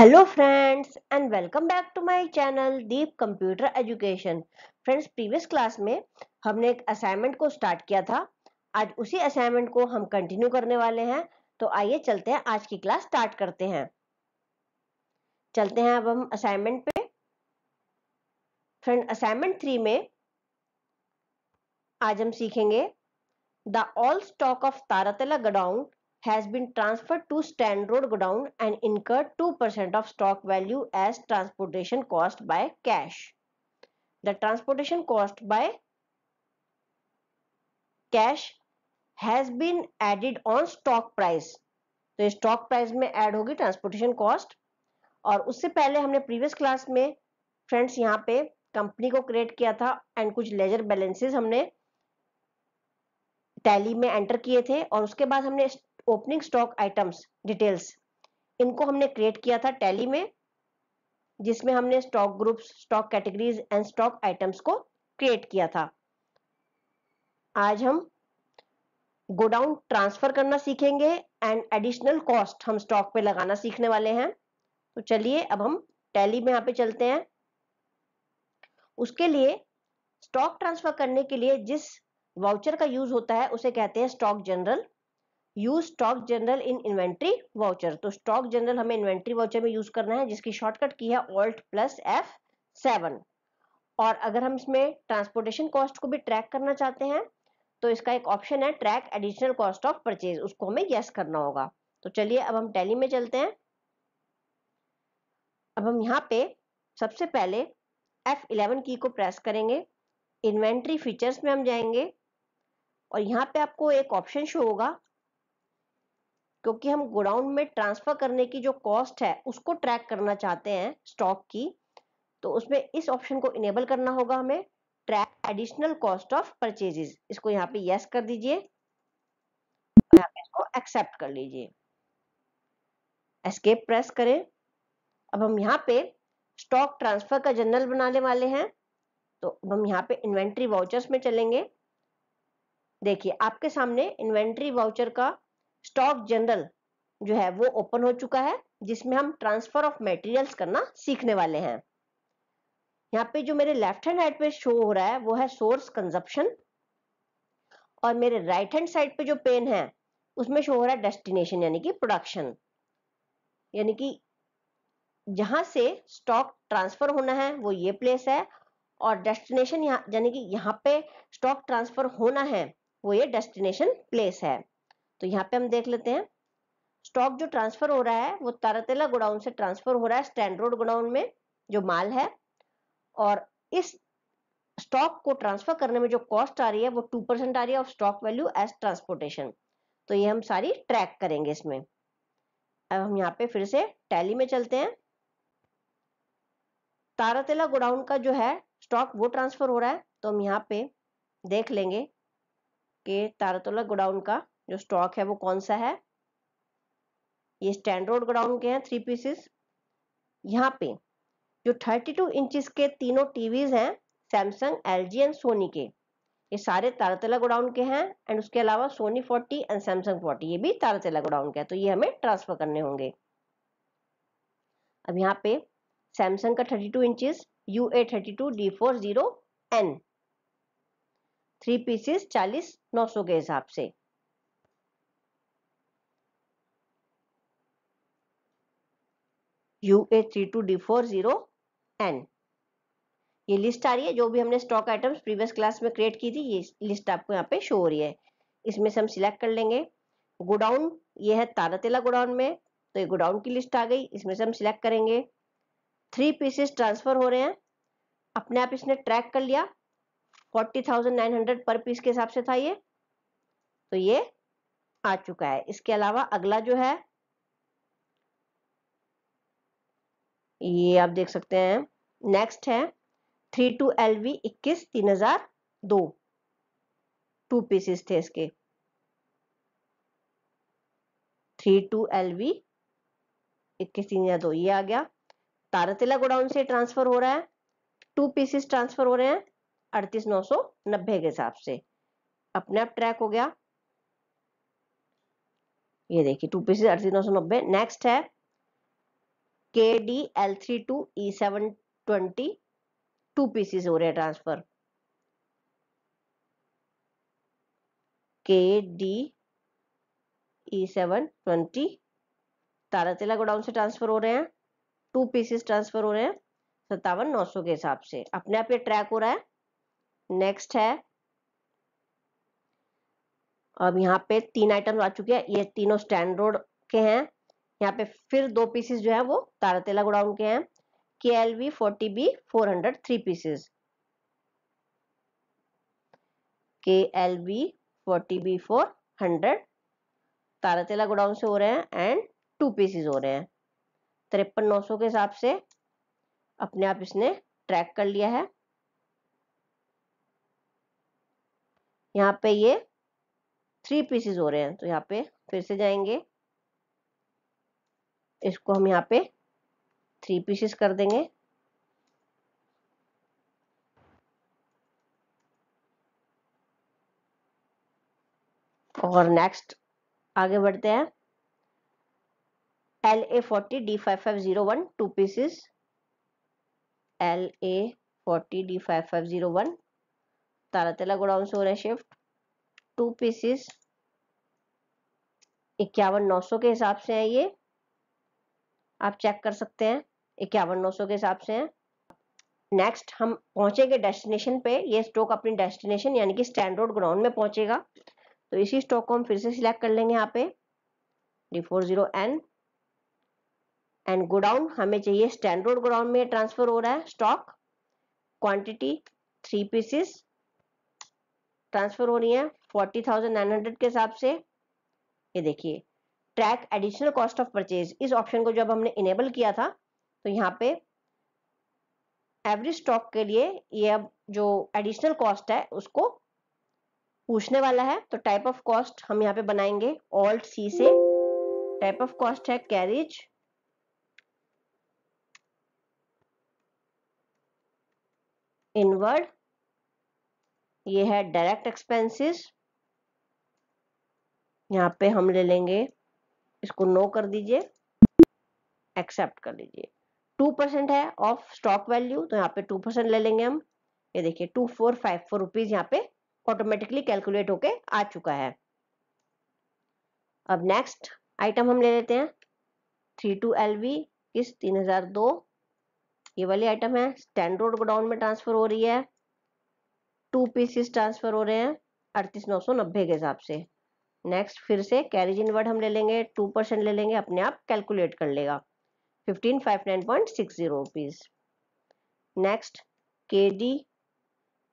Hello friends and welcome back to my channel Deep computer education friends previous class में हमने एक assignment को start किया था आज उसी असाइनमेंट को हम कंटिन्यू करने वाले हैं तो आइए चलते हैं आज की क्लास स्टार्ट करते हैं चलते हैं अब हम असाइनमेंट पे फ्रेंड असाइनमेंट थ्री में आज हम सीखेंगे the all stock of Taratala godown has been transferred to Stand Road Godown and incurred 2% of stock value as transportation cost by cash. The transportation cost by cash has been added on stock price. तो stock price में add होगी transportation cost और उससे पहले हमने previous class में friends यहाँ पे कंपनी को क्रिएट किया था एंड कुछ लेजर बैलेंसेस हमने टैली में एंटर किए थे और उसके बाद हमने ओपनिंग स्टॉक आइटम्स डिटेल्स इनको हमने क्रिएट किया था टैली में जिसमें हमने stock groups stock categories and stock items को क्रिएट किया था आज हम गोडाउन ट्रांसफर करना सीखेंगे एंड एडिशनल कॉस्ट हम स्टॉक पे लगाना सीखने वाले हैं तो चलिए अब हम टैली में यहाँ पे चलते हैं उसके लिए स्टॉक ट्रांसफर करने के लिए जिस वाउचर का यूज होता है उसे कहते हैं stock journal use stock journal in inventory voucher तो स्टॉक जनरल हमें इन्वेंट्री वाउचर में यूज करना है जिसकी शॉर्टकट की है ऑल्ट प्लस एफ सेवन और अगर हम इसमें ट्रांसपोर्टेशन कॉस्ट को भी ट्रैक करना चाहते हैं तो इसका एक ऑप्शन है track additional cost of purchase उसको हमें यस करना होगा तो चलिए अब हम टैली में चलते हैं अब हम यहाँ पे सबसे पहले F11 की को प्रेस करेंगे इन्वेंट्री फीचर्स में हम जाएंगे और यहाँ पे आपको एक ऑप्शन शो होगा क्योंकि हम गोडाउन में ट्रांसफर करने की जो कॉस्ट है उसको ट्रैक करना चाहते हैं स्टॉक की तो उसमें इस ऑप्शन को इनेबल करना होगा हमें track additional cost of purchases इसको यहाँ पे यस कर दीजिए इसको एक्सेप्ट कर लीजिए एस्केप प्रेस करें अब हम यहाँ पे स्टॉक ट्रांसफर का जर्नल बनाने वाले हैं तो अब हम यहाँ पे इन्वेंट्री वाउचर्स में चलेंगे देखिए आपके सामने इन्वेंट्री वाउचर का स्टॉक जनरल जो है वो ओपन हो चुका है जिसमें हम ट्रांसफर ऑफ मटेरियल्स करना सीखने वाले हैं यहाँ पे जो मेरे लेफ्ट हैंड साइड पे शो हो रहा है वो है सोर्स कंजप्शन और मेरे राइट हैंड साइड पे जो पेन है उसमें शो हो रहा है डेस्टिनेशन यानी कि प्रोडक्शन यानी कि जहां से स्टॉक ट्रांसफर होना है वो ये प्लेस है और डेस्टिनेशन यहाँ यानी कि यहाँ पे स्टॉक ट्रांसफर होना है वो ये डेस्टिनेशन प्लेस है तो यहाँ पे हम देख लेते हैं स्टॉक जो ट्रांसफर हो रहा है वो तारातेला गोडाउन से ट्रांसफर हो रहा है स्टैंड रोड गोडाउन में जो माल है और इस स्टॉक को ट्रांसफर करने में जो कॉस्ट आ रही है वो टू परसेंट आ रही है of stock value as transportation तो ये हम सारी ट्रैक करेंगे इसमें अब हम यहाँ पे फिर से टैली में चलते हैं तारातेला गोडाउन का जो है स्टॉक वो ट्रांसफर हो रहा है तो हम यहाँ पे देख लेंगे कि तारातेला गोडाउन का जो स्टॉक है वो कौन सा है ये स्टैंड रोड ग्राउंड के हैं थ्री पीसेस यहाँ पे जो 32 इंचेस के तीनों टीवीज हैं सैमसंग एल एंड सोनी के ये सारे तारतला गोडाउन के हैं एंड उसके अलावा सोनी 40 एंड सैमसंग 40 ये भी तारतला गोडाउन के हैं तो ये हमें ट्रांसफर करने होंगे अब यहाँ पे सैमसंग का 32 two inches U A thirty two D four zero N three pieces चालीस नौ सौ के हिसाब से U two D four zero N ये लिस्ट आ रही है जो भी हमने स्टॉक आइटम्स प्रीवियस क्लास में क्रिएट की थी ये लिस्ट आपको यहाँ पे शो हो रही है इसमें से हम सिलेक्ट कर लेंगे गोडाउन ये है तारातेला गोडाउन में तो ये गोडाउन की लिस्ट आ गई इसमें से हम सिलेक्ट करेंगे थ्री पीसेस ट्रांसफर हो रहे हैं अपने आप इसने ट्रैक कर लिया forty thousand nine hundred per piece के हिसाब से था ये तो ये आ चुका है इसके अलावा अगला जो है ये आप देख सकते हैं नेक्स्ट है थ्री टू एल वी इक्कीस तीन हजार दो टू पीसेस थे इसके थ्री टू एल वी इक्कीस तीन हजार दो ये आ गया तारातिला गोडाउन से ट्रांसफर हो रहा है टू पीसेस ट्रांसफर हो रहे हैं अड़तीस नौ सौ नब्बे के हिसाब से अपने आप ट्रैक हो गया ये देखिए टू पीसेस अड़तीस नौ सौ नब्बे नेक्स्ट है D to three two pieces हो रहे हैं ट्रांसफर के डी ई सेवन ट्वेंटी तेला गोडाउन से ट्रांसफर हो रहे हैं टू पीसेस ट्रांसफर हो रहे हैं सत्तावन नौ सौ के हिसाब से अपने आप ये ट्रैक हो रहा है नेक्स्ट है अब यहाँ पे तीन आइटम आ चुके हैं ये तीनों स्टैंड रोड के हैं यहाँ पे फिर दो पीसेस जो है वो तारतेला गुडाउन के हैं K L V forty B four hundred three pieces K L V forty B four hundred Taratala godown से हो रहे हैं एंड टू पीसेस हो रहे हैं तिरपन नौ सौ के हिसाब से अपने आप इसने ट्रैक कर लिया है यहाँ पे ये थ्री पीसेस हो रहे हैं तो यहाँ पे फिर से जाएंगे इसको हम यहाँ पे थ्री पीसेस कर देंगे और नेक्स्ट आगे बढ़ते हैं L A forty D five five zero one two pieces L A forty D five five zero one Taratala godown से हो रहा है शिफ्ट टू पीसेस इक्यावन नौ सौ के हिसाब से है ये आप चेक कर सकते हैं इक्यावन नौ सौ के हिसाब से है नेक्स्ट हम पहुंचेंगे डेस्टिनेशन पे ये स्टॉक अपनी डेस्टिनेशन यानी कि रोड ग्राउंड में पहुंचेगा तो इसी स्टॉक को हम फिर से सिलेक्ट कर लेंगे यहाँ पे D four zero N and godown हमें चाहिए रोड ग्राउंड में ट्रांसफर हो रहा है stock quantity three pieces transfer हो रही है फोर्टी थाउजेंड नाइन हंड्रेड के हिसाब से ये देखिए track additional cost of purchase इस ऑप्शन को जब हमने इनेबल किया था तो यहाँ पे एवरेज स्टॉक के लिए ये अब जो एडिशनल कॉस्ट है उसको पूछने वाला है तो टाइप ऑफ कॉस्ट हम यहाँ पे बनाएंगे ऑल्ट सी से टाइप ऑफ कॉस्ट है कैरिज इनवर्ड ये है डायरेक्ट एक्सपेंसेस यहाँ पे हम ले लेंगे इसको नो कर दीजिए एक्सेप्ट कर लीजिए टू परसेंट है ऑफ स्टॉक वैल्यू तो यहाँ पे टू परसेंट ले लेंगे हम ये देखिए two four five four rupees यहाँ पे ऑटोमेटिकली कैलकुलेट होके आ चुका है अब नेक्स्ट आइटम हम ले लेते हैं थ्री टू एल वी किस तीन हजार दो ये वाली आइटम है स्टैंडर्ड गोडाउन में ट्रांसफर हो रही है टू पीसीस ट्रांसफर हो रहे हैं अड़तीस नौ सौ नब्बे के हिसाब से नेक्स्ट फिर से कैरिज इनवर्ड हम ले लेंगे टू परसेंट ले लेंगे अपने आप कैलकुलेट कर लेगा fifteen five nine point six zero rupees next के D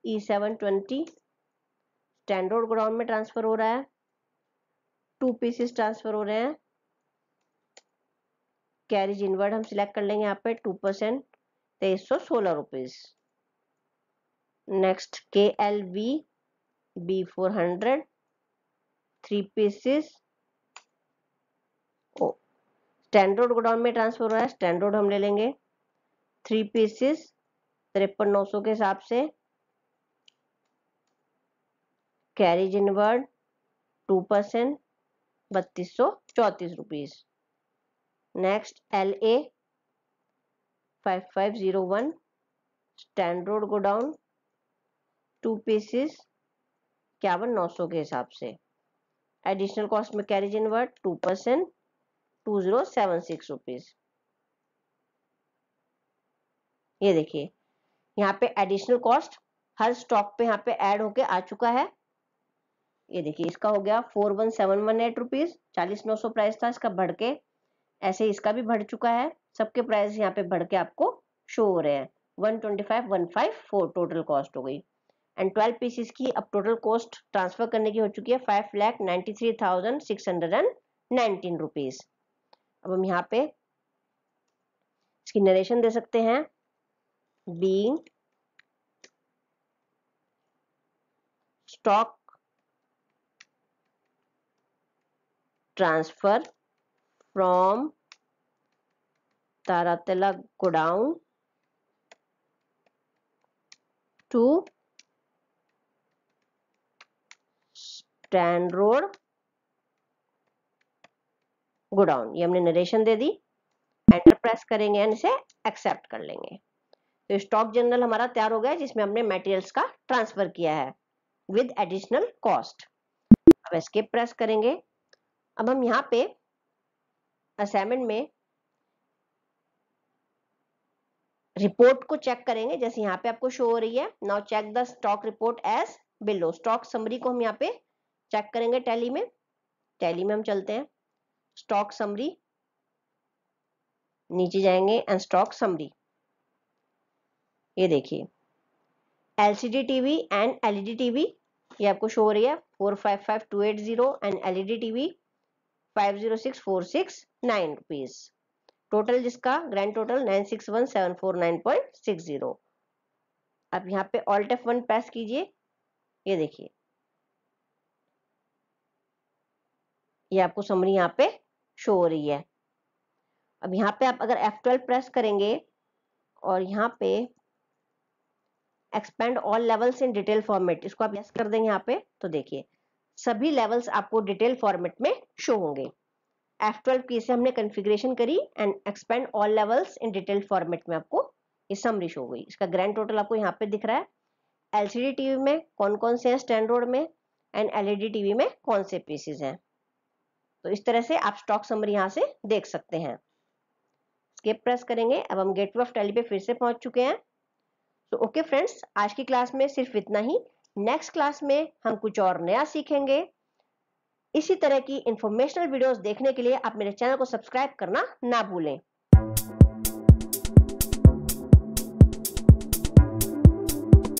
E seven twenty standard ground में ट्रांसफ़र हो रहा है टू पीसेस ट्रांसफ़र हो रहे हैं कैरिज इनवर्ड हम सिलेक्ट कर लेंगे यहाँ पे टू परसेंट तेईस सौ सोलह रुपीज़ नेक्स्ट के L B B four hundred three pieces ओ स्टैंडर्ड गोडाउन में ट्रांसफर हुआ है स्टैंडर्ड हम ले लेंगे थ्री पीसेस तिरपन नौ सौ के हिसाब से कैरिज इनवर्ड टू परसेंट बत्तीस सौ चौतीस rupees next L A five five zero one standard godown two pieces इक्यावन नौ सौ के हिसाब से एडिशनल कॉस्ट में carriage inward two percent two zero seven six rupees ये देखिए यहाँ पे एडिशनल कॉस्ट हर स्टॉक पे यहाँ पे ऐड होके आ चुका है ये देखिए इसका हो गया four one seven one eight rupees चालीस नौ सौ प्राइस था इसका बढ़ के ऐसे इसका भी बढ़ चुका है सबके प्राइस यहाँ पे बढ़ के आपको शो हो रहे हैं one twenty five one five four total cost हो गई एंड 12 पीसेस की अब टोटल कॉस्ट ट्रांसफर करने की हो चुकी है five lakh ninety three thousand six hundred and nineteen rupees अब हम यहाँ पे इसकी नरेशन दे सकते हैं being stock transfer from Taratala godown to stand road godown ये हमने नरेशन दे दी एंटर प्रेस करेंगे एंड इसे एक्सेप्ट कर लेंगे तो स्टॉक जनरल हमारा तैयार हो गया जिसमें हमने मटेरियल्स का ट्रांसफर किया है विद एडिशनल कॉस्ट अब एस्केप प्रेस करेंगे अब हम यहाँ पे असाइनमेंट में रिपोर्ट को चेक करेंगे जैसे यहाँ पे आपको शो हो रही है now check the stock report as below stock summary को हम यहाँ पे चेक करेंगे टैली में टैली में हम चलते हैं स्टॉक समरी नीचे जाएंगे एंड स्टॉक समरी ये देखिए LCD TV and LED TV ये आपको शो हो रही है four five five two eight zero and LED TV five zero six four six nine rupees total जिसका grand total nine six one seven four nine point six zero अब यहाँ पे alt F one press कीजिए ये देखिए ये आपको summary यहाँ पे शो हो रही है अब यहाँ पे आप अगर F12 प्रेस करेंगे और यहाँ पे expand all levels in detail format इसको आप यस कर देंगे यहाँ पे तो देखिए सभी लेवल्स आपको डिटेल फॉर्मेट में शो होंगे F12 की से हमने कॉन्फ़िगरेशन करी and expand all levels in detail format में आपको ये समरी शो हुई इसका ग्रैंड टोटल आपको यहाँ पे दिख रहा है डी टीवी में कौन कौन से हैं स्टैंड रोड में एंड एलईडी टीवी में कौन से पीसेज हैं तो इस तरह से आप स्टॉक समरी यहाँ से देख सकते हैं स्केप प्रेस करेंगे अब हम गेटवे ऑफ टैली पे फिर से पहुंच चुके हैं तो ओके फ्रेंड्स आज की क्लास में सिर्फ इतना ही नेक्स्ट क्लास में हम कुछ और नया सीखेंगे इसी तरह की इंफॉर्मेशनल वीडियोस देखने के लिए आप मेरे चैनल को सब्सक्राइब करना ना भूलें